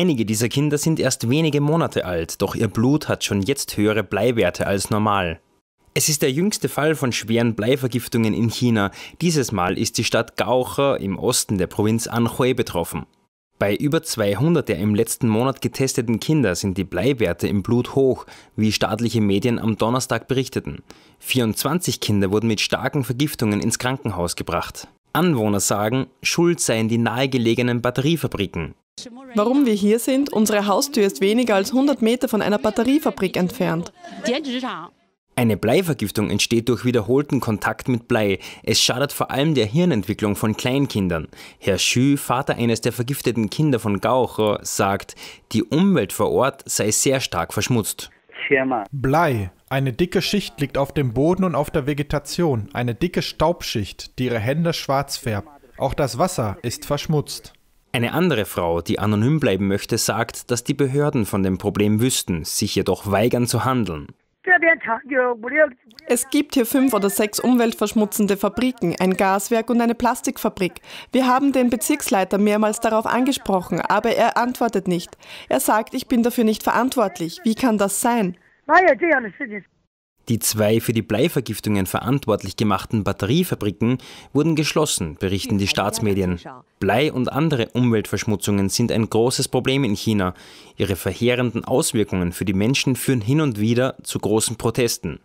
Einige dieser Kinder sind erst wenige Monate alt, doch ihr Blut hat schon jetzt höhere Bleiwerte als normal. Es ist der jüngste Fall von schweren Bleivergiftungen in China. Dieses Mal ist die Stadt Gaocha im Osten der Provinz Anhui betroffen. Bei über 200 der im letzten Monat getesteten Kinder sind die Bleiwerte im Blut hoch, wie staatliche Medien am Donnerstag berichteten. 24 Kinder wurden mit starken Vergiftungen ins Krankenhaus gebracht. Anwohner sagen, schuld seien die nahegelegenen Batteriefabriken. Warum wir hier sind, unsere Haustür ist weniger als 100 Meter von einer Batteriefabrik entfernt. Eine Bleivergiftung entsteht durch wiederholten Kontakt mit Blei. Es schadet vor allem der Hirnentwicklung von Kleinkindern. Herr Schü, Vater eines der vergifteten Kinder von Gaucho, sagt, die Umwelt vor Ort sei sehr stark verschmutzt. Blei. Eine dicke Schicht liegt auf dem Boden und auf der Vegetation. Eine dicke Staubschicht, die ihre Hände schwarz färbt. Auch das Wasser ist verschmutzt. Eine andere Frau, die anonym bleiben möchte, sagt, dass die Behörden von dem Problem wüssten, sich jedoch weigern zu handeln. Es gibt hier fünf oder sechs umweltverschmutzende Fabriken, ein Gaswerk und eine Plastikfabrik. Wir haben den Bezirksleiter mehrmals darauf angesprochen, aber er antwortet nicht. Er sagt, ich bin dafür nicht verantwortlich. Wie kann das sein? Die zwei für die Bleivergiftungen verantwortlich gemachten Batteriefabriken wurden geschlossen, berichten die Staatsmedien. Blei und andere Umweltverschmutzungen sind ein großes Problem in China. Ihre verheerenden Auswirkungen für die Menschen führen hin und wieder zu großen Protesten.